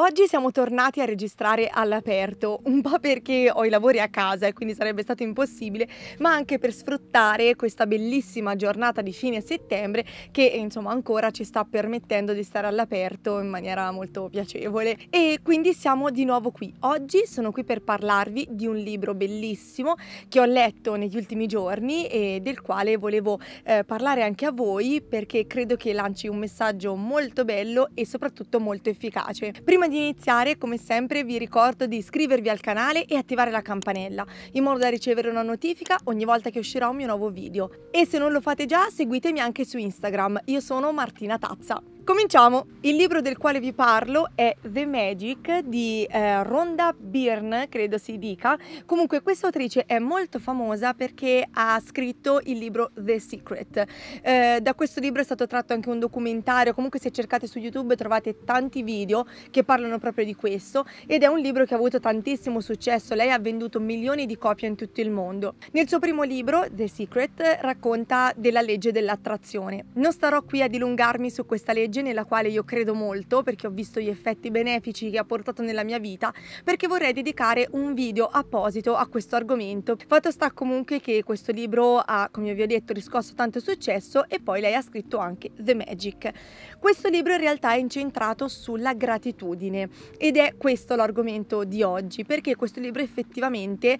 Oggi siamo tornati a registrare all'aperto, un po' perché ho i lavori a casa e quindi sarebbe stato impossibile, ma anche per sfruttare questa bellissima giornata di fine settembre che insomma ancora ci sta permettendo di stare all'aperto in maniera molto piacevole. E quindi siamo di nuovo qui. Oggi sono qui per parlarvi di un libro bellissimo che ho letto negli ultimi giorni e del quale volevo eh, parlare anche a voi perché credo che lanci un messaggio molto bello e soprattutto molto efficace. Prima di iniziare, come sempre, vi ricordo di iscrivervi al canale e attivare la campanella, in modo da ricevere una notifica ogni volta che uscirà un mio nuovo video. E se non lo fate già, seguitemi anche su Instagram. Io sono Martina Tazza. Cominciamo! Il libro del quale vi parlo è The Magic di eh, Rhonda Byrne, credo si dica. Comunque questa autrice è molto famosa perché ha scritto il libro The Secret. Eh, da questo libro è stato tratto anche un documentario, comunque se cercate su YouTube trovate tanti video che parlano proprio di questo ed è un libro che ha avuto tantissimo successo, lei ha venduto milioni di copie in tutto il mondo. Nel suo primo libro, The Secret, racconta della legge dell'attrazione. Non starò qui a dilungarmi su questa legge legge nella quale io credo molto perché ho visto gli effetti benefici che ha portato nella mia vita perché vorrei dedicare un video apposito a questo argomento. Fatto sta comunque che questo libro ha, come vi ho detto, riscosso tanto successo e poi lei ha scritto anche The Magic. Questo libro in realtà è incentrato sulla gratitudine ed è questo l'argomento di oggi perché questo libro effettivamente eh,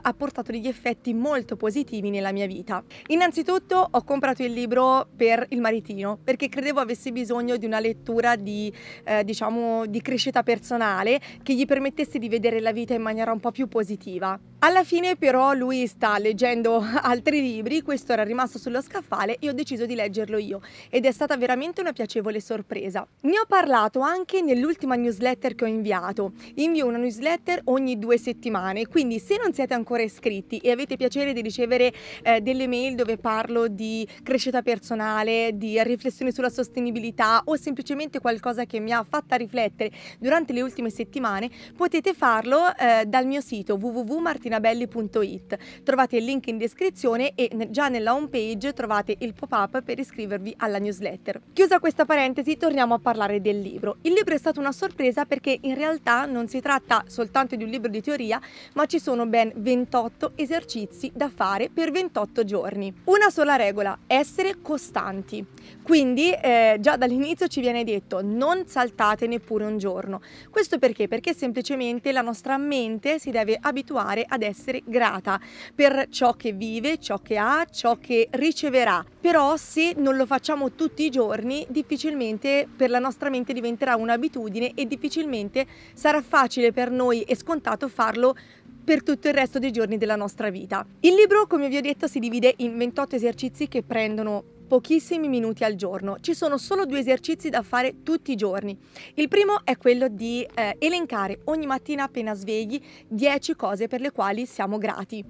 ha portato degli effetti molto positivi nella mia vita. Innanzitutto ho comprato il libro per il maritino perché credevo avessi bisogno bisogno di una lettura di, eh, diciamo, di crescita personale che gli permettesse di vedere la vita in maniera un po' più positiva. Alla fine però lui sta leggendo altri libri, questo era rimasto sullo scaffale e ho deciso di leggerlo io ed è stata veramente una piacevole sorpresa. Ne ho parlato anche nell'ultima newsletter che ho inviato. Invio una newsletter ogni due settimane, quindi se non siete ancora iscritti e avete piacere di ricevere eh, delle mail dove parlo di crescita personale, di riflessioni sulla sostenibilità o semplicemente qualcosa che mi ha fatta riflettere durante le ultime settimane, potete farlo eh, dal mio sito www.martina.com martinabelli.it. Trovate il link in descrizione e già nella home page trovate il pop-up per iscrivervi alla newsletter. Chiusa questa parentesi, torniamo a parlare del libro. Il libro è stato una sorpresa perché in realtà non si tratta soltanto di un libro di teoria, ma ci sono ben 28 esercizi da fare per 28 giorni. Una sola regola, essere costanti. Quindi eh, già dall'inizio ci viene detto non saltate neppure un giorno. Questo perché? Perché semplicemente la nostra mente si deve abituare ad ad essere grata per ciò che vive, ciò che ha, ciò che riceverà. Però se non lo facciamo tutti i giorni, difficilmente per la nostra mente diventerà un'abitudine e difficilmente sarà facile per noi e scontato farlo per tutto il resto dei giorni della nostra vita. Il libro, come vi ho detto, si divide in 28 esercizi che prendono pochissimi minuti al giorno. Ci sono solo due esercizi da fare tutti i giorni. Il primo è quello di eh, elencare ogni mattina appena svegli 10 cose per le quali siamo grati.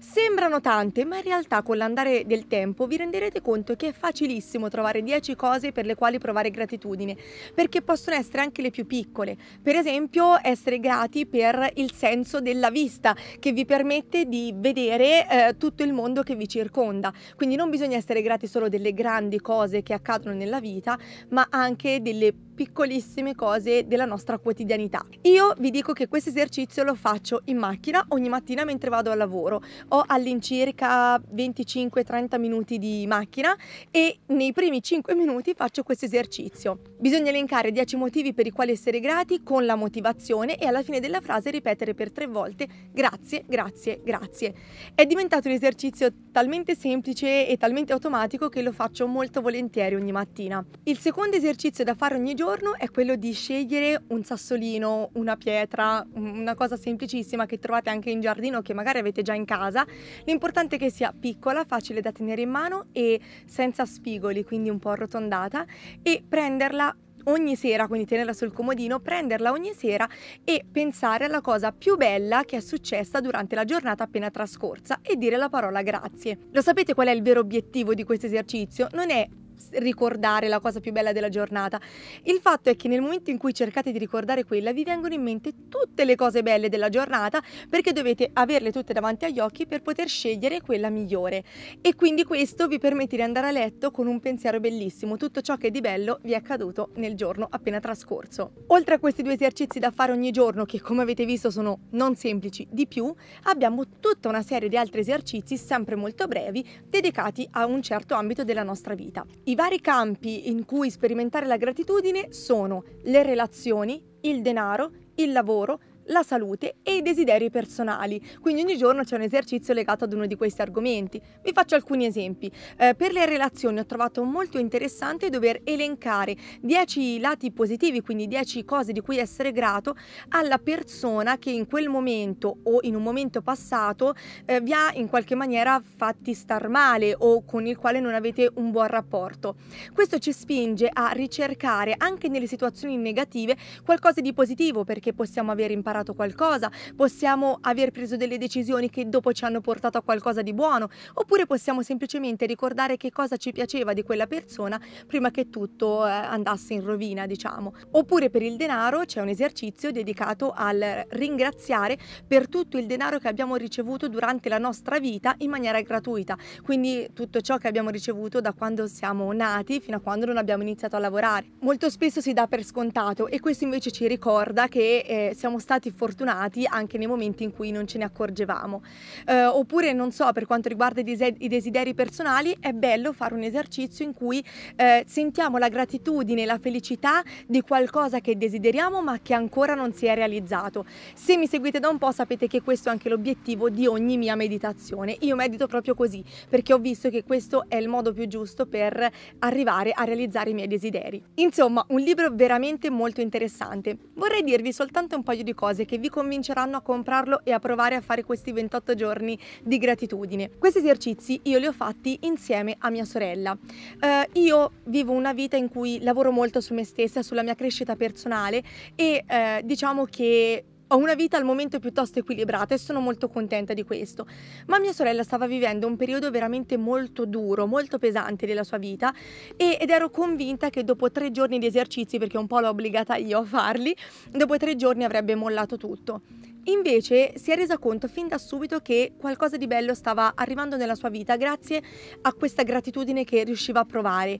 Sembrano tante, ma in realtà con l'andare del tempo vi renderete conto che è facilissimo trovare 10 cose per le quali provare gratitudine, perché possono essere anche le più piccole. Per esempio, essere grati per il senso della vista che vi permette di vedere eh, tutto il mondo che vi circonda. Quindi non bisogna essere grati solo delle delle grandi cose che accadono nella vita, ma anche delle piccolissime cose della nostra quotidianità. Io vi dico che questo esercizio lo faccio in macchina ogni mattina mentre vado al lavoro. Ho all'incirca 25-30 minuti di macchina e nei primi 5 minuti faccio questo esercizio. Bisogna elencare 10 motivi per i quali essere grati con la motivazione e alla fine della frase ripetere per tre volte grazie, grazie, grazie. È diventato un esercizio talmente semplice e talmente automatico che lo faccio molto volentieri ogni mattina. Il secondo esercizio da fare ogni giorno è quello di scegliere un sassolino, una pietra, una cosa semplicissima che trovate anche in giardino che magari avete già in casa. L'importante è che sia piccola, facile da tenere in mano e senza spigoli, quindi un po' arrotondata e prenderla ogni sera, quindi tenerla sul comodino, prenderla ogni sera e pensare alla cosa più bella che è successa durante la giornata appena trascorsa e dire la parola grazie. Lo sapete qual è il vero obiettivo di questo esercizio? Non è ricordare la cosa più bella della giornata. Il fatto è che nel momento in cui cercate di ricordare quella vi vengono in mente tutte le cose belle della giornata perché dovete averle tutte davanti agli occhi per poter scegliere quella migliore e quindi questo vi permette di andare a letto con un pensiero bellissimo, tutto ciò che di bello vi è accaduto nel giorno appena trascorso. Oltre a questi due esercizi da fare ogni giorno che come avete visto sono non semplici di più, abbiamo tutta una serie di altri esercizi sempre molto brevi dedicati a un certo ambito della nostra vita. I vari campi in cui sperimentare la gratitudine sono le relazioni, il denaro, il lavoro, la salute e i desideri personali. Quindi ogni giorno c'è un esercizio legato ad uno di questi argomenti. Vi faccio alcuni esempi. Eh, per le relazioni ho trovato molto interessante dover elencare 10 lati positivi, quindi 10 cose di cui essere grato alla persona che in quel momento o in un momento passato eh, vi ha in qualche maniera fatti star male o con il quale non avete un buon rapporto. Questo ci spinge a ricercare anche nelle situazioni negative qualcosa di positivo perché possiamo avere imparato imparato qualcosa, possiamo aver preso delle decisioni che dopo ci hanno portato a qualcosa di buono, oppure possiamo semplicemente ricordare che cosa ci piaceva di quella persona prima che tutto eh, andasse in rovina, diciamo. Oppure per il denaro c'è un esercizio dedicato al ringraziare per tutto il denaro che abbiamo ricevuto durante la nostra vita in maniera gratuita, quindi tutto ciò che abbiamo ricevuto da quando siamo nati fino a quando non abbiamo iniziato a lavorare. Molto spesso si dà per scontato e questo invece ci ricorda che eh, siamo stati stati fortunati anche nei momenti in cui non ce ne accorgevamo. Eh, oppure, non so, per quanto riguarda i desideri personali, è bello fare un esercizio in cui eh, sentiamo la gratitudine e la felicità di qualcosa che desideriamo ma che ancora non si è realizzato. Se mi seguite da un po' sapete che questo è anche l'obiettivo di ogni mia meditazione. Io medito proprio così perché ho visto che questo è il modo più giusto per arrivare a realizzare i miei desideri. Insomma, un libro veramente molto interessante. Vorrei dirvi soltanto un paio di cose cose che vi convinceranno a comprarlo e a provare a fare questi 28 giorni di gratitudine. Questi esercizi io li ho fatti insieme a mia sorella. Eh, io vivo una vita in cui lavoro molto su me stessa, sulla mia crescita personale e eh, diciamo che ho una vita al momento piuttosto equilibrata e sono molto contenta di questo, ma mia sorella stava vivendo un periodo veramente molto duro, molto pesante della sua vita e, ed ero convinta che dopo tre giorni di esercizi, perché un po' l'ho obbligata io a farli, dopo tre giorni avrebbe mollato tutto. Invece si è resa conto fin da subito che qualcosa di bello stava arrivando nella sua vita grazie a questa gratitudine che riusciva a provare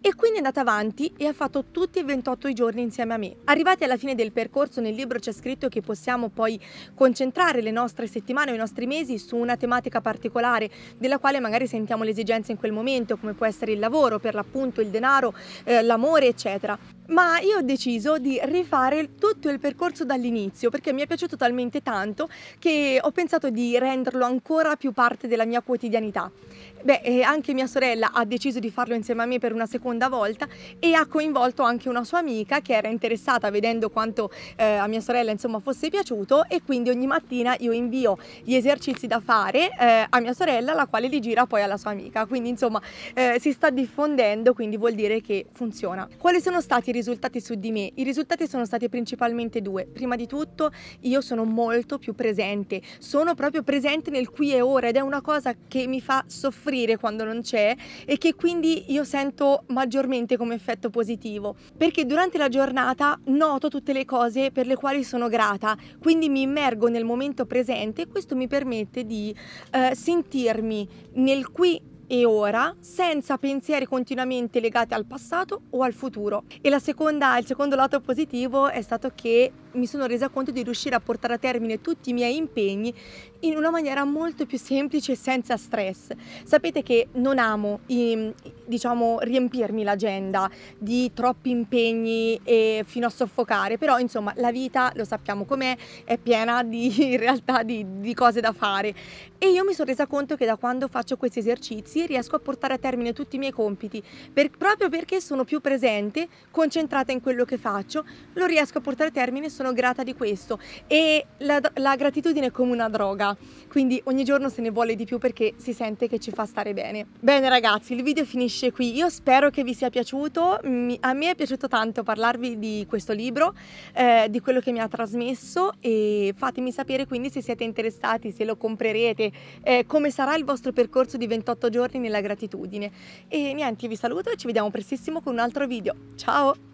e quindi è andata avanti e ha fatto tutti e 28 i giorni insieme a me. Arrivati alla fine del percorso nel libro c'è scritto che possiamo poi concentrare le nostre settimane o i nostri mesi su una tematica particolare della quale magari sentiamo l'esigenza in quel momento, come può essere il lavoro, per l'appunto il denaro, eh, l'amore, eccetera ma io ho deciso di rifare tutto il percorso dall'inizio perché mi è piaciuto talmente tanto che ho pensato di renderlo ancora più parte della mia quotidianità. Beh, eh, anche mia sorella ha deciso di farlo insieme a me per una seconda volta e ha coinvolto anche una sua amica che era interessata vedendo quanto eh, a mia sorella insomma fosse piaciuto e quindi ogni mattina io invio gli esercizi da fare eh, a mia sorella la quale li gira poi alla sua amica. Quindi insomma eh, si sta diffondendo, quindi vuol dire che funziona. Quali sono stati i risultati su di me. I risultati sono stati principalmente due. Prima di tutto io sono molto più presente, sono proprio presente nel qui e ora ed è una cosa che mi fa soffrire quando non c'è e che quindi io sento maggiormente come effetto positivo, perché durante la giornata noto tutte le cose per le quali sono grata, quindi mi immergo nel momento presente e questo mi permette di eh, sentirmi nel qui e ora senza pensieri continuamente legati al passato o al futuro. E seconda, il secondo lato positivo è stato che mi sono resa conto di riuscire a portare a termine tutti i miei impegni in una maniera molto più semplice e senza stress. Sapete che non amo, diciamo, riempirmi l'agenda di troppi impegni e fino a soffocare, però insomma la vita, lo sappiamo com'è, è piena di, in realtà di, di cose da fare e io mi sono resa conto che da quando faccio questi esercizi riesco a portare a termine tutti i miei compiti, per, proprio perché sono più presente, concentrata in quello che faccio, lo riesco a portare a termine sono grata di questo e la, la gratitudine è come una droga, quindi ogni giorno se ne vuole di più perché si sente che ci fa stare bene. Bene ragazzi, il video finisce qui, io spero che vi sia piaciuto, a me è piaciuto tanto parlarvi di questo libro, eh, di quello che mi ha trasmesso e fatemi sapere quindi se siete interessati, se lo comprerete, eh, come sarà il vostro percorso di 28 giorni nella gratitudine. E niente, vi saluto e ci vediamo prestissimo con un altro video. Ciao!